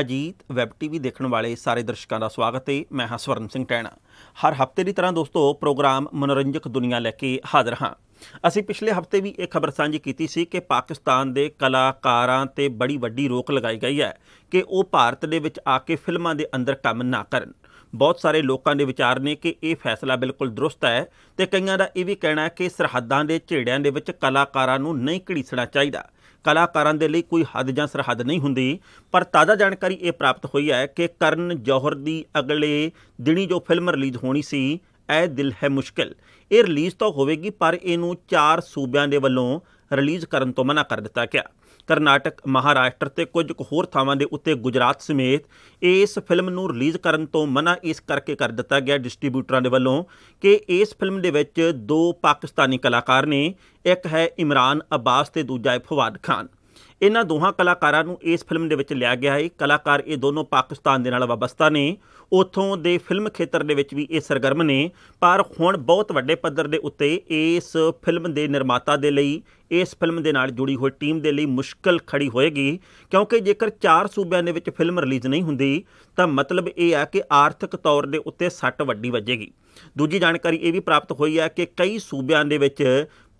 Ajit web TV ਦੇਖਣ ਵਾਲੇ ਸਾਰੇ ਦਰਸ਼ਕਾਂ ਦਾ ਸਵਾਗਤ ਹੈ ਮੈਂ ਹਾਂ ਸਵਰਨ ਸਿੰਘ ਟੈਣਾ ਹਰ ਹਫਤੇ ਦੀ ਤਰ੍ਹਾਂ ਦੋਸਤੋ ਪ੍ਰੋਗਰਾਮ ਮਨੋਰੰਜਕ ਦੁਨੀਆ ਲੈ ਕੇ ਹਾਜ਼ਰ ਹਾਂ ਅਸੀਂ ਪਿਛਲੇ ਹਫਤੇ ਵੀ ਇੱਕ ਖਬਰ ਸਾਂਝੀ ਕੀਤੀ ਸੀ ਕਿ ਪਾਕਿਸਤਾਨ ਦੇ ਕਲਾਕਾਰਾਂ ਤੇ ਬੜੀ ਵੱਡੀ ਰੋਕ ਲਗਾਈ ਗਈ ਹੈ ਕਿ ਉਹ ਭਾਰਤ ਦੇ ਵਿੱਚ ਆ ਕੇ ਫਿਲਮਾਂ ਦੇ ਅੰਦਰ ਕੰਮ ਨਾ ਕਰਨ ਬਹੁਤ ਸਾਰੇ ਲੋਕਾਂ ਦੇ ਵਿਚਾਰ ਨੇ ਕਿ ਇਹ ਫੈਸਲਾ ਬਿਲਕੁਲ ਦਰੁਸਤ ਹੈ ਤੇ ਕਈਆਂ ਦਾ ਇਹ ਵੀ ਕਹਿਣਾ ਹੈ ਕਿ ਸਰਹੱਦਾਂ ਦੇ ਝੇੜਿਆਂ ਦੇ ਵਿੱਚ ਕਲਾਕਾਰਾਂ ਨੂੰ ਨਹੀਂ ਘੜੀਸਣਾ ਚਾਹੀਦਾ ਕਲਾਕਾਰਾਂ ਦੇ ਲਈ ਕੋਈ ਹੱਦ ਜਾਂ ਸਰਹੱਦ ਨਹੀਂ ਹੁੰਦੀ ਪਰ ਤਾਜ਼ਾ ਜਾਣਕਾਰੀ ਇਹ ਪ੍ਰਾਪਤ ਹੋਈ ਹੈ ਕਿ ਕਰਨ ਜੌਹਰ ਦੀ ਅਗਲੇ ਦਿਨੀ ਜੋ ਫਿਲਮ ਰਿਲੀਜ਼ ਹੋਣੀ ਸੀ ਐ ਦਿਲ ਹੈ ਮੁਸ਼ਕਿਲ ਇਹ ਰਿਲੀਜ਼ ਤਾਂ ਹੋਵੇਗੀ ਪਰ ਇਹਨੂੰ ਚਾਰ ਸੂਬਿਆਂ ਦੇ ਵੱਲੋਂ ਰਿਲੀਜ਼ ਕਰਨ ਤੋਂ ਮਨਾ ਕਰ ਦਿੱਤਾ ਗਿਆ ਕਰਨਾਟਕ ਮਹਾਰਾਸ਼ਟਰ ਤੇ ਕੁਝ ਕੁ ਹੋਰ ਥਾਵਾਂ ਦੇ ਉੱਤੇ ਗੁਜਰਾਤ ਸਮੇਤ ਇਸ ਫਿਲਮ ਨੂੰ ਰਿਲੀਜ਼ ਕਰਨ ਤੋਂ ਮਨਾ ਇਸ ਕਰਕੇ ਕਰ ਦਿੱਤਾ ਗਿਆ ਡਿਸਟ੍ਰੀਬਿਊਟਰਾਂ ਦੇ ਵੱਲੋਂ ਕਿ ਇਸ ਫਿਲਮ ਦੇ ਵਿੱਚ ਦੋ ਪਾਕਿਸਤਾਨੀ ਕਲਾਕਾਰ ਨੇ ਇੱਕ ਹੈ ਇਮਰਾਨ ਅਬਾਸ ਤੇ ਦੂਜਾ ਹੈ ਫਵਾਦ ਖਾਨ ਇਹਨਾਂ ਦੋਹਾਂ ਕਲਾਕਾਰਾਂ ਨੂੰ ਇਸ ਫਿਲਮ ਦੇ ਵਿੱਚ ਲਿਆ ਗਿਆ ਹੈ ਕਲਾਕਾਰ ਇਹ ਦੋਨੋਂ ਪਾਕਿਸਤਾਨ ਦੇ ਨਾਲ ਵਾਬਸਤਾ ਨੇ ਉਥੋਂ ਦੇ ਫਿਲਮ ਖੇਤਰ ਦੇ ਵਿੱਚ ਵੀ ਇਹ ਸਰਗਰਮ ਨੇ ਪਰ ਹੁਣ ਬਹੁਤ ਵੱਡੇ ਪੱਧਰ ਦੇ ਉੱਤੇ ਇਸ ਫਿਲਮ ਦੇ ਨਿਰਮਾਤਾ ਦੇ ਲਈ ਇਸ ਫਿਲਮ ਦੇ ਨਾਲ ਜੁੜੀ ਹੋਈ ਟੀਮ ਦੇ ਲਈ ਮੁਸ਼ਕਲ ਖੜੀ ਹੋਏਗੀ ਕਿਉਂਕਿ ਜੇਕਰ ਚਾਰ ਸੂਬਿਆਂ ਦੇ ਵਿੱਚ ਫਿਲਮ ਰਿਲੀਜ਼ ਨਹੀਂ ਹੁੰਦੀ ਤਾਂ ਮਤਲਬ ਇਹ ਆ ਕਿ ਆਰਥਿਕ ਤੌਰ ਦੇ ਉੱਤੇ ਸੱਟ ਵੱਡੀ ਵੱਜੇਗੀ ਦੂਜੀ ਜਾਣਕਾਰੀ ਇਹ ਵੀ ਪ੍ਰਾਪਤ ਹੋਈ ਹੈ ਕਿ ਕਈ ਸੂਬਿਆਂ ਦੇ ਵਿੱਚ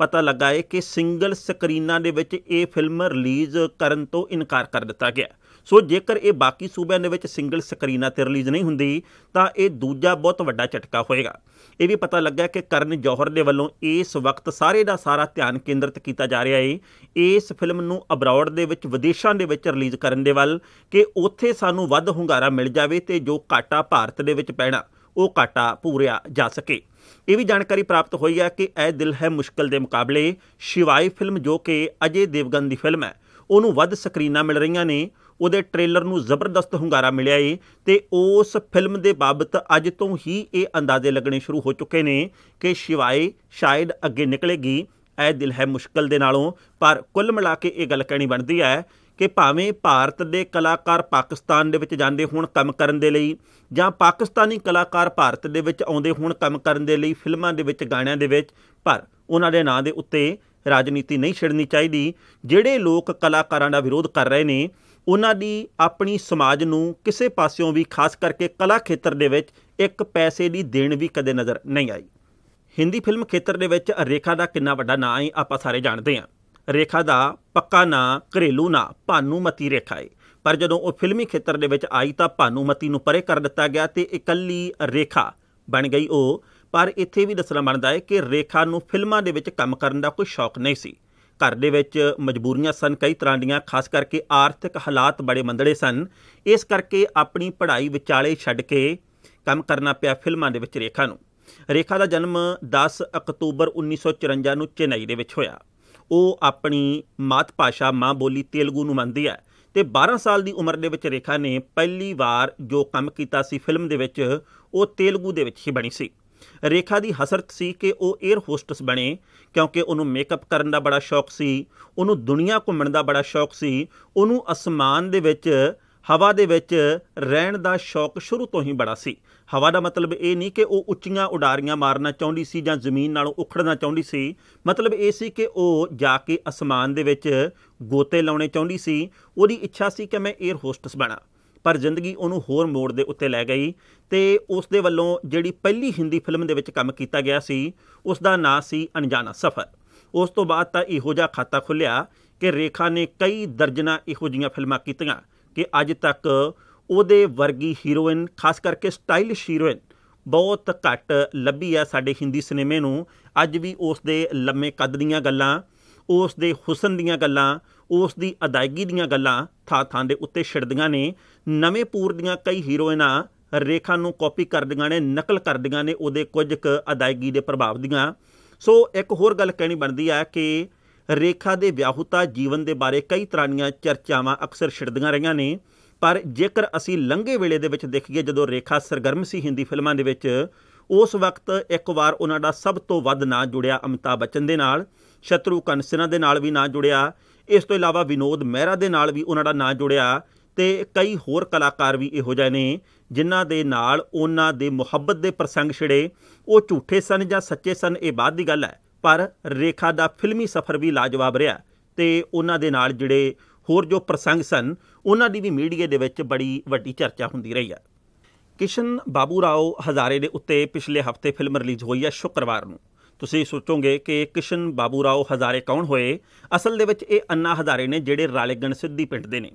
ਪਤਾ ਲੱਗਾ ਹੈ ਕਿ ਸਿੰਗਲ ਸਕਰੀਨਾਂ ਦੇ ਵਿੱਚ ਇਹ ਫਿਲਮ ਰਿਲੀਜ਼ ਕਰਨ ਤੋਂ ਇਨਕਾਰ ਕਰ ਦਿੱਤਾ ਗਿਆ ਸੋ ਜੇਕਰ ਇਹ ਬਾਕੀ ਸੂਬਿਆਂ ਦੇ ਵਿੱਚ ਸਿੰਗਲ ਸਕਰੀਨਾਂ ਤੇ ਰਿਲੀਜ਼ ਨਹੀਂ ਹੁੰਦੀ ਤਾਂ ਇਹ ਦੂਜਾ ਬਹੁਤ ਵੱਡਾ ਝਟਕਾ ਹੋਏਗਾ ਇਹ ਵੀ ਪਤਾ ਲੱਗਾ ਕਿ ਕਰਨ ਜੋਹਰ ਦੇ ਵੱਲੋਂ ਇਸ ਵਕਤ ਸਾਰੇ ਦਾ ਸਾਰਾ ਧਿਆਨ ਕੇਂਦਰਿਤ ਕੀਤਾ ਜਾ ਰਿਹਾ ਹੈ ਇਸ ਫਿਲਮ ਨੂੰ ਅਬਰਾਡ ਦੇ ਵਿੱਚ ਵਿਦੇਸ਼ਾਂ ਦੇ ਵਿੱਚ ਰਿਲੀਜ਼ ਕਰਨ ਦੇ ਵੱਲ ਕਿ ਉੱਥੇ ਸਾਨੂੰ ਵੱਧ ਹੁੰਗਾਰਾ ਮਿਲ ਜਾਵੇ ਤੇ ਜੋ ਘਾਟਾ ਭਾਰਤ ਦੇ ਵਿੱਚ ਪੈਣਾ ਉਹ ਘਾਟਾ ਪੂਰਿਆ ਜਾ ਸਕੇ ਇਹ ਵੀ ਜਾਣਕਾਰੀ ਪ੍ਰਾਪਤ ਹੋਈ ਹੈ ਕਿ ਇਹ ਦਿਲ ਹੈ ਮੁਸ਼ਕਲ ਦੇ ਮੁਕਾਬਲੇ ਸ਼ਿਵਾਈ ਫਿਲਮ ਜੋ ਕਿ ਅਜੇ ਦੇਵਗਨ ਦੀ ਫਿਲਮ ਹੈ ਉਹਨੂੰ ਵੱਧ ਸਕਰੀਨਾਂ ਮਿਲ ਰਹੀਆਂ ਨੇ ਉਹਦੇ ਟ੍ਰੇਲਰ ਨੂੰ ਜ਼ਬਰਦਸਤ ਹੁੰਗਾਰਾ ਮਿਲਿਆ ਏ ਤੇ ਉਸ ਫਿਲਮ ਦੇ ਬਾਬਤ ਅੱਜ ਤੋਂ ਹੀ ਇਹ ਅੰਦਾਜ਼ੇ ਲੱਗਣੇ ਸ਼ੁਰੂ ਹੋ ਚੁੱਕੇ ਨੇ ਕਿ ਸ਼ਿਵਾਏ ਸ਼ਾਇਦ ਅੱਗੇ ਨਿਕਲੇਗੀ ਐ ਦਿਲ ਹੈ ਮੁਸ਼ਕਲ ਦੇ ਨਾਲੋਂ ਪਰ ਕੁੱਲ ਮਿਲਾ ਕੇ ਇਹ ਗੱਲ ਕਹਿਣੀ ਬਣਦੀ ਹੈ ਕਿ ਭਾਵੇਂ ਭਾਰਤ ਦੇ ਕਲਾਕਾਰ ਪਾਕਿਸਤਾਨ ਦੇ ਵਿੱਚ ਜਾਂਦੇ ਹੋਣ ਕੰਮ ਕਰਨ ਦੇ ਲਈ ਜਾਂ ਪਾਕਿਸਤਾਨੀ ਕਲਾਕਾਰ ਭਾਰਤ ਦੇ ਵਿੱਚ ਆਉਂਦੇ ਹੋਣ ਕੰਮ ਕਰਨ ਦੇ ਲਈ ਫਿਲਮਾਂ ਦੇ ਵਿੱਚ ਗਾਣਿਆਂ ਦੇ ਵਿੱਚ ਪਰ ਉਹਨਾਂ ਦੇ ਨਾਂ ਦੇ ਉੱਤੇ ਰਾਜਨੀਤੀ ਨਹੀਂ ਛਿੜਨੀ ਚਾਹੀਦੀ ਜਿਹੜੇ ਲੋਕ ਕਲਾਕਾਰਾਂ ਦਾ ਵਿਰੋਧ ਕਰ ਰਹੇ ਨੇ ਉਹਨਾਂ ਦੀ ਆਪਣੀ ਸਮਾਜ ਨੂੰ ਕਿਸੇ ਪਾਸਿਓਂ ਵੀ ਖਾਸ ਕਰਕੇ ਕਲਾ ਖੇਤਰ ਦੇ ਵਿੱਚ ਇੱਕ ਪੈਸੇ ਦੀ ਦੇਣ ਵੀ ਕਦੇ ਨਜ਼ਰ ਨਹੀਂ ਆਈ ਹਿੰਦੀ ਫਿਲਮ ਖੇਤਰ ਦੇ ਵਿੱਚ ਰੇਖਾ ਦਾ ਕਿੰਨਾ ਵੱਡਾ ਨਾਂ ਹੈ ਆਪਾਂ ਸਾਰੇ ਜਾਣਦੇ ਹਾਂ ਰੇਖਾ ਦਾ ਪੱਕਾ ਨਾਂ ਘਰੇਲੂ ਨਾਂ ਭਾਨੂਮਤੀ ਰੇਖਾ ਹੈ ਪਰ ਜਦੋਂ ਉਹ ਫਿਲਮੀ ਖੇਤਰ ਦੇ ਵਿੱਚ ਆਈ ਤਾਂ ਭਾਨੂਮਤੀ ਨੂੰ ਪਰੇ ਕਰ ਦਿੱਤਾ ਗਿਆ ਤੇ ਇਕੱਲੀ ਰੇਖਾ ਬਣ ਗਈ ਉਹ ਪਰ ਇੱਥੇ ਵੀ ਦੱਸਣਾ ਬਣਦਾ ਹੈ ਕਿ ਰੇਖਾ ਨੂੰ ਫਿਲਮਾਂ ਦੇ ਵਿੱਚ ਕੰਮ ਕਰਨ ਦਾ ਕੋਈ ਸ਼ੌਕ ਨਹੀਂ ਸੀ ਘਰ ਦੇ ਵਿੱਚ ਮਜਬੂਰੀਆਂ ਸਨ ਕਈ ਤਰ੍ਹਾਂ ਦੀਆਂ ਖਾਸ ਕਰਕੇ ਆਰਥਿਕ ਹਾਲਾਤ ਬੜੇ ਮੰਦੜੇ ਸਨ ਇਸ ਕਰਕੇ ਆਪਣੀ ਪੜ੍ਹਾਈ ਵਿਚਾਲੇ ਛੱਡ ਕੇ ਕੰਮ ਕਰਨਾ ਪਿਆ ਫਿਲਮਾਂ ਦੇ ਵਿੱਚ ਰੇਖਾ ਨੂੰ ਰੇਖਾ ਦਾ ਜਨਮ 10 ਅਕਤੂਬਰ 1954 ਨੂੰ ਚੇਨਈ ਦੇ ਵਿੱਚ ਹੋਇਆ ਉਹ ਆਪਣੀ ਮਾਤ ਭਾਸ਼ਾ ਮਾਂ ਬੋਲੀ ਤੇਲਗੂ ਨੂੰ ਮੰਨਦੀ ਹੈ ਤੇ 12 ਸਾਲ ਦੀ ਉਮਰ ਦੇ ਵਿੱਚ ਰੇਖਾ ਨੇ ਪਹਿਲੀ ਵਾਰ ਜੋ ਕੰਮ ਕੀਤਾ ਸੀ ਫਿਲਮ ਦੇ ਵਿੱਚ ਉਹ ਤੇਲਗੂ ਦੇ ਵਿੱਚ ਹੀ ਬਣੀ ਸੀ ਰੇਖਾ ਦੀ ਹਸਰਤ ਸੀ ਕਿ ਉਹ 에ਅਰ ਹੋਸਟਸ ਬਣੇ ਕਿਉਂਕਿ ਉਹਨੂੰ ਮੇਕਅਪ ਕਰਨ ਦਾ ਬੜਾ ਸ਼ੌਕ ਸੀ ਉਹਨੂੰ ਦੁਨੀਆ ਘੁੰਮਣ ਦਾ ਬੜਾ ਸ਼ੌਕ ਸੀ ਉਹਨੂੰ ਅਸਮਾਨ ਦੇ ਵਿੱਚ ਹਵਾ ਦੇ ਵਿੱਚ ਰਹਿਣ ਦਾ ਸ਼ੌਕ ਸ਼ੁਰੂ ਤੋਂ ਹੀ ਬੜਾ ਸੀ ਹਵਾ ਦਾ ਮਤਲਬ ਇਹ ਨਹੀਂ ਕਿ ਉਹ ਉੱਚੀਆਂ ਉਡਾਰੀਆਂ ਮਾਰਨਾ ਚਾਹੁੰਦੀ ਸੀ ਜਾਂ ਜ਼ਮੀਨ ਨਾਲੋਂ ਉਖੜਨਾ ਚਾਹੁੰਦੀ ਸੀ ਮਤਲਬ ਇਹ ਸੀ ਕਿ ਉਹ ਜਾ ਕੇ ਅਸਮਾਨ ਦੇ ਵਿੱਚ ਗੋਤੇ ਲਾਉਣੇ ਚਾਹੁੰਦੀ ਸੀ ਉਹਦੀ ਇੱਛਾ ਸੀ ਕਿ ਮੈਂ 에ਅਰ ਹੋਸਟਸ ਬਣਾ ਪਰ ਜ਼ਿੰਦਗੀ ਉਹਨੂੰ ਹੋਰ ਮੋੜ ਦੇ ਉੱਤੇ ਲੈ ਗਈ ਤੇ ਉਸ ਦੇ ਵੱਲੋਂ ਜਿਹੜੀ ਪਹਿਲੀ ਹਿੰਦੀ ਫਿਲਮ ਦੇ ਵਿੱਚ ਕੰਮ ਕੀਤਾ ਗਿਆ ਸੀ ਉਸ ਦਾ ਨਾਂ ਸੀ ਅਣਜਾਣਾ ਸਫ਼ਰ ਉਸ ਤੋਂ ਬਾਅਦ ਤਾਂ ਇਹੋ ਜਿਹਾ ਖਾਤਾ ਖੁੱਲਿਆ ਕਿ ਰੇਖਾ ਨੇ ਕਈ ਦਰਜਨਾ ਇਹੋ ਜੀਆਂ ਫਿਲਮਾਂ ਕੀਤੀਆਂ ਕਿ ਅੱਜ ਤੱਕ ਉਹਦੇ ਵਰਗੀ ਹੀਰੋਇਨ ਖਾਸ ਕਰਕੇ ਸਟਾਈਲਿਸ਼ ਹੀਰੋਇਨ ਬਹੁਤ ਘੱਟ ਲੱਭੀ ਆ ਸਾਡੇ ਹਿੰਦੀ ਸਿਨੇਮੇ ਨੂੰ ਅੱਜ ਵੀ ਉਸ ਦੇ ਲੰਮੇ ਕੱਦ ਦੀਆਂ ਗੱਲਾਂ ਉਸ ਦੇ ਹੁਸਨ ਦੀਆਂ ਗੱਲਾਂ ਉਸ ਦੀ ਅਦਾਇਗੀ ਦੀਆਂ ਗੱਲਾਂ ਥਾਂ ਥਾਂ ਦੇ ਉੱਤੇ ਛਿੜਦੀਆਂ ਨੇ ਨਵੇਂ ਪੂਰ ਦੀਆਂ ਕਈ ਹੀਰੋਇਨਾਂ ਰੇਖਾ ਨੂੰ ਕਾਪੀ ਕਰਦੀਆਂ ਨੇ ਨਕਲ ਕਰਦੀਆਂ ਨੇ ਉਹਦੇ ਕੁਝ ਅਦਾਇਗੀ ਦੇ ਪ੍ਰਭਾਵ ਦੀਆਂ ਸੋ ਇੱਕ ਹੋਰ ਗੱਲ ਕਹਿਣੀ ਬਣਦੀ ਆ ਕਿ ਰੇਖਾ ਦੇ ਵਿਆਹੁਤਾ ਜੀਵਨ ਦੇ ਬਾਰੇ ਕਈ ਤਰ੍ਹਾਂ ਦੀਆਂ ਚਰਚਾਵਾਂ ਅਕਸਰ ਛਿੜਦੀਆਂ ਰਹੀਆਂ ਨੇ ਪਰ ਜੇਕਰ ਅਸੀਂ ਲੰਘੇ ਵੇਲੇ ਦੇ ਵਿੱਚ ਦੇਖੀਏ ਜਦੋਂ ਰੇਖਾ ਸਰਗਰਮ ਸੀ ਹਿੰਦੀ ਫਿਲਮਾਂ ਦੇ ਵਿੱਚ ਉਸ ਵਕਤ ਇੱਕ ਵਾਰ ਉਹਨਾਂ ਦਾ ਸਭ ਤੋਂ ਵੱਧ ਨਾਂ ਜੁੜਿਆ ਅਮਿਤਾ ਬਚਨ ਦੇ ਨਾਲ ਸ਼ਤਰੂ ਕੰਸਨਾ ਦੇ ਨਾਲ ਵੀ ਨਾਂ ਜੁੜਿਆ ਇਸ ਤੋਂ ਇਲਾਵਾ ਵਿਨੋਦ ਮਹਿਰਾ ਦੇ ਨਾਲ ਵੀ ਉਹਨਾਂ ਦਾ ਨਾਂ ਜੁੜਿਆ ਤੇ ਕਈ ਹੋਰ ਕਲਾਕਾਰ ਵੀ ਇਹੋ ਜਿਹੇ ਨੇ ਜਿਨ੍ਹਾਂ ਦੇ ਨਾਲ ਉਹਨਾਂ ਦੇ ਮੁਹੱਬਤ ਦੇ ਪ੍ਰਸੰਗ ਛਿੜੇ ਉਹ ਝੂਠੇ ਸਨ ਜਾਂ ਸੱਚੇ ਸਨ ਇਹ ਬਾਅਦ ਦੀ ਗੱਲ ਹੈ ਪਰ ਰੇਖਾ ਦਾ ਫਿਲਮੀ ਸਫ਼ਰ ਵੀ ਲਾਜਵਾਬ ਰਿਹਾ ਤੇ ਉਹਨਾਂ ਦੇ ਨਾਲ ਜਿਹੜੇ ਹੋਰ ਜੋ ਪ੍ਰਸੰਗ ਸਨ ਉਹਨਾਂ ਦੀ ਵੀ ਮੀਡੀਆ ਦੇ ਵਿੱਚ ਬੜੀ ਵੱਡੀ ਚਰਚਾ ਹੁੰਦੀ ਰਹੀ ਹੈ ਕਿਸ਼ਨ ਬਾਬੂ ਰਾਓ ਹਜ਼ਾਰੇ ਦੇ ਉੱਤੇ ਪਿਛਲੇ ਹਫਤੇ ਫਿਲਮ ਰਿਲੀਜ਼ ਹੋਈ ਹੈ ਸ਼ੁੱਕਰਵਾਰ ਨੂੰ ਤੁਸੀਂ ਸੋਚੋਗੇ ਕਿ ਕਿਸ਼ਨ ਬਾਬੂ ਰਾਓ ਹਜ਼ਾਰੇ ਕੌਣ ਹੋਏ ਅਸਲ ਦੇ ਵਿੱਚ ਇਹ ਅੰਨਾ ਹਜ਼ਾਰੇ ਨੇ ਜਿਹੜੇ ਰਾਲੇਗਣ ਸਿੱਧੀ ਪਿੰਡ ਦੇ ਨੇ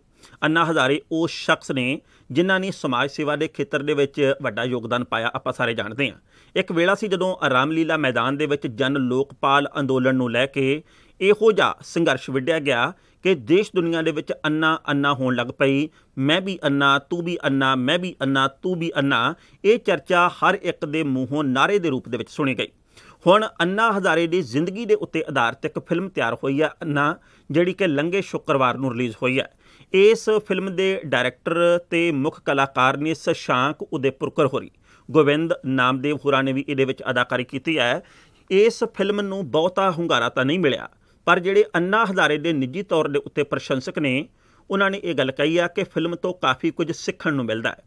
ਅੰਨਾ ਹਜ਼ਾਰੇ ਉਹ ਸ਼ਖਸ ਨੇ ਜਿਨ੍ਹਾਂ ਨੇ ਸਮਾਜ ਸੇਵਾ ਦੇ ਖੇਤਰ ਦੇ ਵਿੱਚ ਵੱਡਾ ਯੋਗਦਾਨ ਪਾਇਆ ਆਪਾਂ ਸਾਰੇ ਜਾਣਦੇ ਹਾਂ ਇੱਕ ਵੇਲਾ ਸੀ ਜਦੋਂ ਰਾਮਲੀਲਾ ਮੈਦਾਨ ਦੇ ਵਿੱਚ ਜਨ ਲੋਕਪਾਲ ਅੰਦੋਲਨ ਨੂੰ ਲੈ ਕੇ ਇਹੋ ਜਿਹਾ ਸੰਘਰਸ਼ ਵਿੱਢਿਆ ਗਿਆ ਕਿ ਦੇਸ਼ ਦੁਨੀਆ ਦੇ ਵਿੱਚ ਅੰਨਾ ਅੰਨਾ ਹੋਣ ਲੱਗ ਪਈ ਮੈਂ ਵੀ ਅੰਨਾ ਤੂੰ ਵੀ ਅੰਨਾ ਮੈਂ ਵੀ ਅੰਨਾ ਤੂੰ ਵੀ ਅੰਨਾ ਇਹ ਚਰਚਾ ਹਰ ਇੱਕ ਦੇ ਮੂੰਹੋਂ ਨਾਰੇ ਦੇ ਰੂਪ ਦੇ ਵਿੱਚ ਸੁਣੀ ਗਈ ਹੁਣ ਅੰਨਾ ਹਜ਼ਾਰੇ ਦੀ ਜ਼ਿੰਦਗੀ ਦੇ ਉੱਤੇ ਆਧਾਰਿਤ ਇੱਕ ਫਿਲਮ ਤਿਆਰ ਹੋਈ ਹੈ ਅੰਨਾ ਜਿਹੜੀ ਕਿ ਲੰਘੇ ਸ਼ੁੱਕਰਵਾਰ ਨੂੰ ਰਿਲੀਜ਼ ਹੋਈ ਹੈ ਇਸ ਫਿਲਮ ਦੇ ਡਾਇਰੈਕਟਰ ਤੇ ਮੁੱਖ ਕਲਾਕਾਰ ਨੇ ਸਸ਼ਾਂਕ ਉਦੇਪੁਰਕਰ ਹੋਰੀ ਗੋਵਿੰਦ ਨਾਮਦੇਵ ਹੋਰਾਂ ਨੇ ਵੀ ਇਹਦੇ ਵਿੱਚ ਅਦਾਕਾਰੀ ਕੀਤੀ ਹੈ ਇਸ ਫਿਲਮ ਨੂੰ ਬਹੁਤਾ ਹੁੰਗਾਰਾ ਤਾਂ ਨਹੀਂ ਮਿਲਿਆ ਪਰ ਜਿਹੜੇ ਅੰਨਾ ਹਜ਼ਾਰੇ ਦੇ ਨਿੱਜੀ ਤੌਰ ਦੇ ਉੱਤੇ ਪ੍ਰਸ਼ੰਸਕ ਨੇ ਉਹਨਾਂ ਨੇ ਇਹ ਗੱਲ ਕਹੀ ਆ ਕਿ ਫਿਲਮ ਤੋਂ ਕਾਫੀ ਕੁਝ ਸਿੱਖਣ ਨੂੰ ਮਿਲਦਾ ਹੈ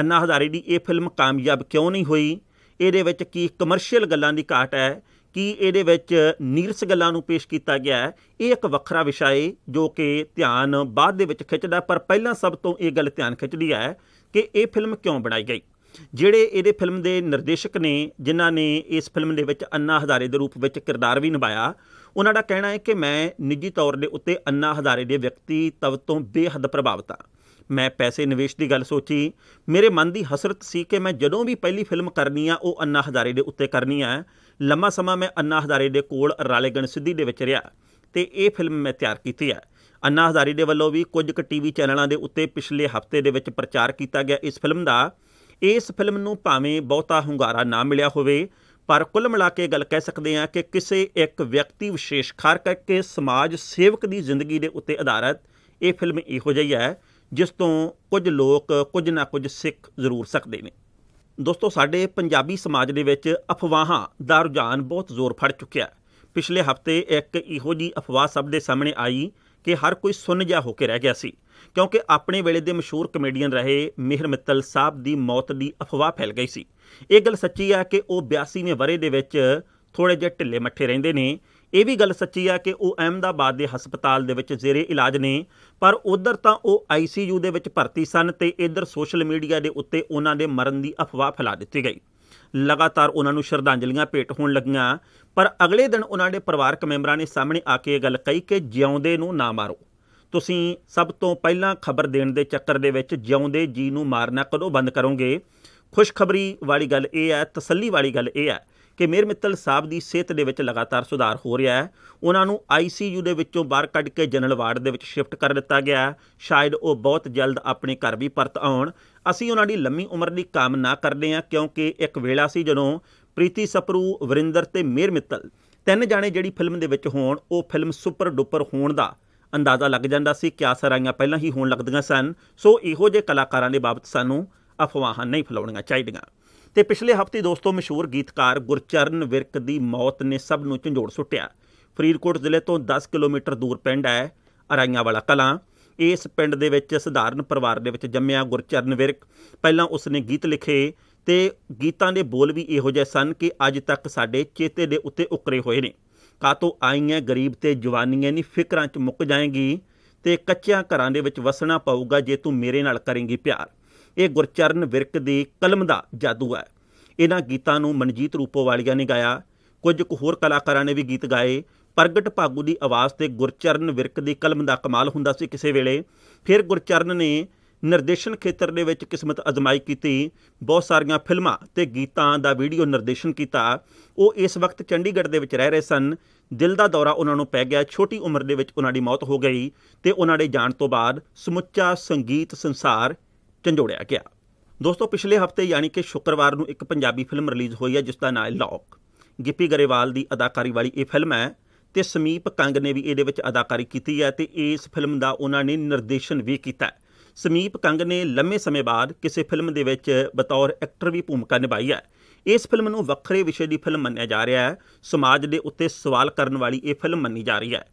ਅੰਨਾ ਹਜ਼ਾਰੇ ਦੀ ਇਹ ਫਿਲਮ ਕਾਮਯਾਬ ਕਿਉਂ ਨਹੀਂ ਹੋਈ ਇਹਦੇ ਵਿੱਚ ਕੀ ਕਮਰਸ਼ੀਅਲ ਗੱਲਾਂ ਦੀ ਘਾਟ ਹੈ ਕਿ ਇਹਦੇ ਵਿੱਚ ਨੀਰਸ ਗੱਲਾਂ ਨੂੰ ਪੇਸ਼ ਕੀਤਾ ਗਿਆ ਹੈ ਇਹ ਇੱਕ ਵੱਖਰਾ ਵਿਸ਼ਾ ਹੈ ਜੋ ਕਿ ਧਿਆਨ ਬਾਅਦ ਦੇ ਵਿੱਚ ਖਿੱਚਦਾ ਪਰ ਪਹਿਲਾਂ ਸਭ ਤੋਂ ਇਹ ਗੱਲ ਧਿਆਨ ਖਿੱਚਦੀ ਹੈ ਕਿ ਇਹ ਫਿਲਮ ਕਿਉਂ ਬਣਾਈ ਗਈ ਜਿਹੜੇ ਇਹਦੇ ਫਿਲਮ ਦੇ ਨਿਰਦੇਸ਼ਕ ਨੇ ਜਿਨ੍ਹਾਂ ਨੇ ਇਸ ਫਿਲਮ ਦੇ ਵਿੱਚ ਅੰਨਾ ਹਜ਼ਾਰੇ ਦੇ ਰੂਪ ਵਿੱਚ ਕਿਰਦਾਰ ਵੀ ਨਿਭਾਇਆ ਉਹਨਾਂ ਦਾ ਕਹਿਣਾ ਹੈ ਕਿ ਮੈਂ ਨਿੱਜੀ ਤੌਰ ਦੇ ਉੱਤੇ ਅੰਨਾ ਹਜ਼ਾਰੇ ਦੇ ਵਿਅਕਤੀ ਤਵ ਤੋਂ ਬੇਹੱਦ ਪ੍ਰਭਾਵਿਤ ਹਾਂ ਮੈਂ ਪੈਸੇ ਨਿਵੇਸ਼ ਦੀ ਗੱਲ ਸੋਚੀ ਮੇਰੇ ਮਨ ਦੀ ਹਸਰਤ ਸੀ ਕਿ ਮੈਂ ਜਦੋਂ ਵੀ ਪਹਿਲੀ ਫਿਲਮ ਕਰਨੀ ਆ ਉਹ ਅੰਨਾ ਹਜ਼ਾਰੇ ਦੇ ਉੱਤੇ ਕਰਨੀ ਆ ਲੰਮਾ ਸਮਾਂ ਮੈਂ ਅੰਨਾ ਹਜ਼ਾਰੀ ਦੇ ਕੋਲ ਗਣ ਸਿੱਧੀ ਦੇ ਵਿੱਚ ਰਿਹਾ ਤੇ ਇਹ ਫਿਲਮ ਮੈਂ ਤਿਆਰ ਕੀਤੀ ਹੈ ਅੰਨਾ ਹਜ਼ਾਰੀ ਦੇ ਵੱਲੋਂ ਵੀ ਕੁਝ ਕੁ ਟੀਵੀ ਚੈਨਲਾਂ ਦੇ ਉੱਤੇ ਪਿਛਲੇ ਹਫਤੇ ਦੇ ਵਿੱਚ ਪ੍ਰਚਾਰ ਕੀਤਾ ਗਿਆ ਇਸ ਫਿਲਮ ਦਾ ਇਸ ਫਿਲਮ ਨੂੰ ਭਾਵੇਂ ਬਹੁਤਾ ਹੁੰਗਾਰਾ ਨਾ ਮਿਲਿਆ ਹੋਵੇ ਪਰ ਕੁੱਲ ਮਿਲਾ ਕੇ ਗੱਲ ਕਹਿ ਸਕਦੇ ਹਾਂ ਕਿ ਕਿਸੇ ਇੱਕ ਵਿਅਕਤੀ ਵਿਸ਼ੇਸ਼ ਖਾਰ ਕਰਕੇ ਸਮਾਜ ਸੇਵਕ ਦੀ ਜ਼ਿੰਦਗੀ ਦੇ ਉੱਤੇ ਆਧਾਰਿਤ ਇਹ ਫਿਲਮ ਇਹੋ ਜਿਹੀ ਹੈ ਜਿਸ ਤੋਂ ਕੁਝ ਲੋਕ ਕੁਝ ਨਾ ਕੁਝ ਸਿੱਖ ਜ਼ਰੂਰ ਸਕਦੇ ਨੇ ਦੋਸਤੋ ਸਾਡੇ ਪੰਜਾਬੀ ਸਮਾਜ ਦੇ ਵਿੱਚ ਅਫਵਾਹਾਂ ਦਾ ਰੁਝਾਨ ਬਹੁਤ ਜ਼ੋਰ ਫੜ ਚੁੱਕਿਆ ਹੈ ਪਿਛਲੇ ਹਫਤੇ ਇੱਕ ਇਹੋ ਜੀ ਅਫਵਾਹ ਸਭ ਦੇ ਸਾਹਮਣੇ ਆਈ ਕਿ ਹਰ ਕੋਈ ਸੁਣ ਜਾ ਹੋ ਕੇ ਰਹਿ ਗਿਆ ਸੀ ਕਿਉਂਕਿ ਆਪਣੇ ਵੇਲੇ ਦੇ ਮਸ਼ਹੂਰ ਕਮੇਡੀਅਨ ਰਹੇ ਮਿਹਰ ਮਿੱਤਲ ਸਾਹਿਬ ਦੀ ਮੌਤ ਦੀ ਅਫਵਾਹ ਫੈਲ ਗਈ ਸੀ ਇਹ ਗੱਲ ਸੱਚੀ ਹੈ ਕਿ ਉਹ 82ਵੇਂ ਬਰੇ ਦੇ ਵਿੱਚ ਥੋੜੇ ਜਿਹੇ ਢਿੱਲੇ ਮੱਠੇ ਰਹਿੰਦੇ ਨੇ ਇਹ ਵੀ ਗੱਲ ਸੱਚੀ ਆ ਕਿ ਉਹ ਅਹਿਮਦਾਬਾਦ ਦੇ ਹਸਪਤਾਲ ਦੇ ਵਿੱਚ ਜ਼ੇਰੇ ਇਲਾਜ ਨੇ ਪਰ ਉਧਰ ਤਾਂ ਉਹ ਆਈਸੀਯੂ ਦੇ ਵਿੱਚ ਭਰਤੀ ਸਨ ਤੇ ਇਧਰ ਸੋਸ਼ਲ ਮੀਡੀਆ ਦੇ ਉੱਤੇ ਉਹਨਾਂ ਦੇ ਮਰਨ ਦੀ ਅਫਵਾਹ ਫੈਲਾ ਦਿੱਤੀ ਗਈ ਲਗਾਤਾਰ ਉਹਨਾਂ ਨੂੰ ਸ਼ਰਧਾਂਜਲੀਆਂ ਭੇਟ ਹੋਣ ਲੱਗੀਆਂ ਪਰ ਅਗਲੇ ਦਿਨ ਉਹਨਾਂ ਦੇ ਪਰਿਵਾਰਕ ਮੈਂਬਰਾਂ ਨੇ ਸਾਹਮਣੇ ਆ ਕੇ ਇਹ ਗੱਲ ਕਹੀ ਕਿ ਜਿਉਂਦੇ ਨੂੰ ਨਾ ਮਾਰੋ ਤੁਸੀਂ ਸਭ ਤੋਂ ਪਹਿਲਾਂ ਖਬਰ ਦੇਣ ਦੇ ਚੱਕਰ ਦੇ ਵਿੱਚ ਜਿਉਂਦੇ ਜੀ ਨੂੰ ਮਾਰਨਾ ਕਦੋਂ ਬੰਦ ਕਰੋਗੇ ਖੁਸ਼ਖਬਰੀ ਵਾਲੀ ਗੱਲ ਇਹ ਹੈ ਤਸੱਲੀ ਵਾਲੀ ਗੱਲ ਇਹ ਹੈ ਕਿ ਮੇਰ ਮਿੱਤਲ ਸਾਹਿਬ ਦੀ ਸਿਹਤ ਦੇ ਵਿੱਚ ਲਗਾਤਾਰ ਸੁਧਾਰ ਹੋ ਰਿਹਾ ਹੈ ਉਹਨਾਂ ਨੂੰ ਆਈਸੀਯੂ ਦੇ ਵਿੱਚੋਂ ਬਾਹਰ ਕੱਢ ਕੇ ਜਨਰਲ ਵਾਰਡ ਦੇ ਵਿੱਚ ਸ਼ਿਫਟ ਕਰ ਦਿੱਤਾ ਗਿਆ ਸ਼ਾਇਦ ਉਹ ਬਹੁਤ ਜਲਦ ਆਪਣੇ ਘਰ ਵੀ ਪਰਤ ਆਉਣ ਅਸੀਂ ਉਹਨਾਂ ਦੀ ਲੰਮੀ ਉਮਰ ਦੀ ਕਾਮਨਾ ਕਰਦੇ ਹਾਂ ਕਿਉਂਕਿ ਇੱਕ ਵੇਲਾ ਸੀ ਜਦੋਂ ਪ੍ਰੀਤੀ ਸਪਰੂ ਵਰਿੰਦਰ ਤੇ ਮੇਰ ਮਿੱਤਲ ਤਿੰਨ ਜਾਣੇ ਜਿਹੜੀ ਫਿਲਮ ਦੇ ਵਿੱਚ ਹੋਣ ਉਹ ਫਿਲਮ ਸੁਪਰ ਡੁਪਰ ਹੋਣ ਦਾ ਅੰਦਾਜ਼ਾ ਲੱਗ ਜਾਂਦਾ ਸੀ ਕਿ ਆਸਰਾਈਆਂ ਪਹਿਲਾਂ ਹੀ ਹੋਣ ਲੱਗਦੀਆਂ ਸਨ ਸੋ ਇਹੋ ਜਿਹੇ ਕਲਾਕਾਰਾਂ ਦੇ ਬਾਬਤ ਸਾਨੂੰ ਅਫਵਾਹਾਂ ਨਹੀਂ ਫਲਾਉਣੀਆਂ ਚਾਹੀਦੀਆਂ ਤੇ ਪਿਛਲੇ ਹਫਤੇ ਦੋਸਤੋ ਮਸ਼ਹੂਰ ਗੀਤਕਾਰ ਗੁਰਚਰਨ ਵਿਰਕ ਦੀ ਮੌਤ ਨੇ ਸਭ ਨੂੰ ਝੰਜੋੜ ਸੁੱਟਿਆ ਫਰੀਦਕੋਟ ਜ਼ਿਲ੍ਹੇ ਤੋਂ 10 ਕਿਲੋਮੀਟਰ ਦੂਰ ਪਿੰਡ ਹੈ ਅਰਾਈਆਂ ਵਾਲਾ ਕਲਾਂ ਇਸ ਪਿੰਡ ਦੇ ਵਿੱਚ ਸਧਾਰਨ ਪਰਿਵਾਰ ਦੇ ਵਿੱਚ ਜੰਮਿਆ ਗੁਰਚਰਨ ਵਿਰਕ ਪਹਿਲਾਂ ਉਸਨੇ ਗੀਤ ਲਿਖੇ ਤੇ ਗੀਤਾਂ ਦੇ ਬੋਲ ਵੀ ਇਹੋ ਜਿਹੇ ਸਨ ਕਿ ਅੱਜ ਤੱਕ ਸਾਡੇ ਚੇਤੇ ਦੇ ਉੱਤੇ ਉਕਰੇ ਹੋਏ ਨੇ ਕਾਤੋਂ ਆਈਆਂ ਗਰੀਬ ਤੇ ਜਵਾਨੀਆਂ ਨਹੀਂ ਫਿਕਰਾਂ 'ਚ ਮੁੱਕ ਜਾਏਗੀ ਤੇ ਕੱਚਿਆਂ ਘਰਾਂ ਦੇ ਵਿੱਚ ਵਸਣਾ ਪਊਗਾ ਜੇ ਤੂੰ ਮੇਰੇ ਨਾਲ ਕਰੇਂਗੀ ਪਿਆਰ ਇਹ ਗੁਰਚਰਨ ਵਿਰਕ ਦੀ ਕਲਮ ਦਾ ਜਾਦੂ ਹੈ ਇਹਨਾਂ ਗੀਤਾਂ ਨੂੰ ਮਨਜੀਤ ਰੂਪੋ ਵਾਲੀਆ ਨੇ ਗਾਇਆ ਕੁਝ ਕੁ ਹੋਰ ਕਲਾਕਾਰਾਂ ਨੇ ਵੀ ਗੀਤ ਗਾਏ ਪ੍ਰਗਟ ਭਾਗੂ ਦੀ ਆਵਾਜ਼ ਤੇ ਗੁਰਚਰਨ ਵਿਰਕ ਦੀ ਕਲਮ ਦਾ ਕਮਾਲ ਹੁੰਦਾ ਸੀ ਕਿਸੇ ਵੇਲੇ ਫਿਰ ਗੁਰਚਰਨ ਨੇ ਨਿਰਦੇਸ਼ਨ ਖੇਤਰ ਦੇ ਵਿੱਚ ਕਿਸਮਤ ਅਜ਼ਮਾਈ ਕੀਤੀ ਬਹੁਤ ਸਾਰੀਆਂ ਫਿਲਮਾਂ ਤੇ ਗੀਤਾਂ ਦਾ ਵੀਡੀਓ ਨਿਰਦੇਸ਼ਨ ਕੀਤਾ ਉਹ ਇਸ ਵਕਤ ਚੰਡੀਗੜ੍ਹ ਦੇ ਵਿੱਚ ਰਹਿ ਰਹੇ ਸਨ ਦਿਲ ਦਾ ਦੌਰਾ ਉਹਨਾਂ ਨੂੰ ਪੈ ਗਿਆ ਛੋਟੀ ਉਮਰ ਦੇ ਵਿੱਚ ਉਹਨਾਂ ਦੀ ਮੌਤ ਹੋ ਗਈ ਤੇ ਉਹਨਾਂ ਦੇ ਜਾਣ ਤੋਂ ਬਾਅਦ ਸਮੁੱਚਾ ਸੰਗੀਤ ਸੰਸਾਰ ਝੰਡੋੜਿਆ ਗਿਆ ਦੋਸਤੋ ਪਿਛਲੇ ਹਫਤੇ ਯਾਨੀ ਕਿ ਸ਼ੁੱਕਰਵਾਰ ਨੂੰ ਇੱਕ ਪੰਜਾਬੀ ਫਿਲਮ ਰਿਲੀਜ਼ ਹੋਈ ਹੈ ਜਿਸ ਦਾ ਨਾਮ ਹੈ ਲੌਕ ਗਿੱਪੀ ਗਰੇਵਾਲ ਦੀ ਅਦਾਕਾਰੀ ਵਾਲੀ ਇਹ ਫਿਲਮ ਹੈ ਤੇ ਸਮੀਪ ਕੰਗ ਨੇ ਵੀ ਇਹਦੇ ਵਿੱਚ ਅਦਾਕਾਰੀ ਕੀਤੀ ਹੈ ਤੇ ਇਸ ਫਿਲਮ ਦਾ ਉਹਨਾਂ ਨੇ ਨਿਰਦੇਸ਼ਨ ਵੀ ਕੀਤਾ ਹੈ ਸਮੀਪ ਕੰਗ ਨੇ ਲੰਮੇ ਸਮੇਂ ਬਾਅਦ ਕਿਸੇ ਫਿਲਮ ਦੇ ਵਿੱਚ ਬਤੌਰ ਐਕਟਰ ਵੀ ਭੂਮਿਕਾ ਨਿਭਾਈ ਹੈ ਇਸ ਫਿਲਮ ਨੂੰ ਵੱਖਰੇ ਵਿਸ਼ੇ ਦੀ ਫਿਲਮ ਮੰਨਿਆ ਜਾ ਰਿਹਾ ਹੈ ਸਮਾਜ ਦੇ ਉੱਤੇ ਸਵਾਲ ਕਰਨ ਵਾਲੀ ਇਹ ਫਿਲਮ ਮੰਨੀ ਜਾ ਰਹੀ ਹੈ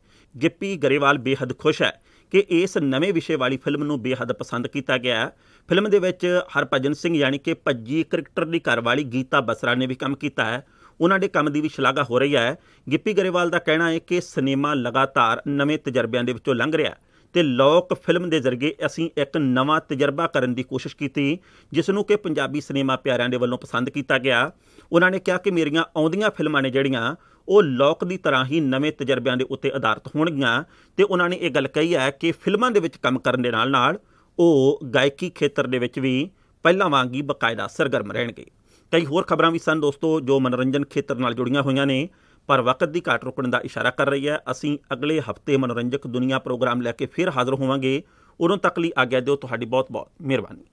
ਗਿੱਪੀ ਗਰੇਵਾਲ ਬੇਹੱਦ ਖੁਸ਼ ਹੈ ਕਿ ਇਸ ਨਵੇਂ ਵਿਸ਼ੇ ਵਾਲੀ ਫਿਲਮ ਨੂੰ ਬੇਹੱਦ ਪਸੰਦ ਕੀਤਾ ਗਿਆ ਫਿਲਮ ਦੇ ਵਿੱਚ ਹਰਭਜਨ ਸਿੰਘ ਯਾਨੀ ਕਿ ਭੱਜੀ ਕ੍ਰਿਕਟਰ ਦੀ ਘਰਵਾਲੀ ਗੀਤਾ ਬਸਰਾ ਨੇ ਵੀ ਕੰਮ ਕੀਤਾ ਹੈ ਉਹਨਾਂ ਦੇ ਕੰਮ ਦੀ ਵੀ ਸ਼ਲਾਘਾ ਹੋ ਰਹੀ ਹੈ ਗਿੱਪੀ ਗਰੇਵਾਲ ਦਾ ਕਹਿਣਾ ਹੈ ਕਿ ਸਿਨੇਮਾ ਲਗਾਤਾਰ ਨਵੇਂ ਤਜਰਬਿਆਂ ਦੇ ਵਿੱਚੋਂ ਲੰਘ ਰਿਹਾ ਹੈ ਤੇ ਲੋਕ ਫਿਲਮ ਦੇ ਜ਼ਰੀਏ ਅਸੀਂ ਇੱਕ ਨਵਾਂ ਤਜਰਬਾ ਕਰਨ ਦੀ ਕੋਸ਼ਿਸ਼ ਕੀਤੀ ਜਿਸ ਨੂੰ ਕਿ ਪੰਜਾਬੀ ਸਿਨੇਮਾ ਪਿਆਰਿਆਂ ਦੇ ਵੱਲੋਂ ਪਸੰਦ ਕੀਤਾ ਗਿਆ ਉਹਨਾਂ ਨੇ ਕਿਹਾ ਕਿ ਮੇਰੀਆਂ ਆਉਂਦੀਆਂ ਫਿਲਮਾਂ ਨੇ ਜਿਹੜੀਆਂ ਉਹ ਲੋਕ ਦੀ ਤਰ੍ਹਾਂ ਹੀ ਨਵੇਂ ਤਜਰਬਿਆਂ ਦੇ ਉੱਤੇ ਆਧਾਰਿਤ ਹੋਣਗੀਆਂ ਤੇ ਉਹਨਾਂ ਨੇ ਇਹ ਗੱਲ ਕਹੀ ਹੈ ਕਿ ਫਿਲਮਾਂ ਦੇ ਵਿੱਚ ਕੰਮ ਕਰਨ ਦੇ ਨਾਲ-ਨਾਲ ਉਹ ਗਾਇਕੀ ਖੇਤਰ ਦੇ ਵਿੱਚ ਵੀ ਪਹਿਲਾਂ ਵਾਂਗ ਹੀ ਬਕਾਇਦਾ ਸਰਗਰਮ ਰਹਿਣਗੇ ਕਈ ਹੋਰ ਖਬਰਾਂ ਵੀ ਸਨ ਦੋਸਤੋ ਜੋ ਮਨੋਰੰਜਨ ਖੇਤਰ ਨਾਲ ਜੁੜੀਆਂ ਹੋਈਆਂ ਨੇ ਪਰ ਵਕਤ ਦੀ ਘਾਟ ਰੁਕਣ ਦਾ ਇਸ਼ਾਰਾ ਕਰ ਰਹੀ ਹੈ ਅਸੀਂ ਅਗਲੇ ਹਫਤੇ ਮਨੋਰੰਜਕ ਦੁਨੀਆ ਪ੍ਰੋਗਰਾਮ ਲੈ ਕੇ ਫਿਰ ਹਾਜ਼ਰ ਹੋਵਾਂਗੇ ਉਦੋਂ ਤੱਕ ਲਈ ਆਗਿਆ ਦਿਓ ਤੁਹਾਡੀ ਬਹੁਤ-ਬਹੁਤ ਮਿਹਰਬਾਨੀ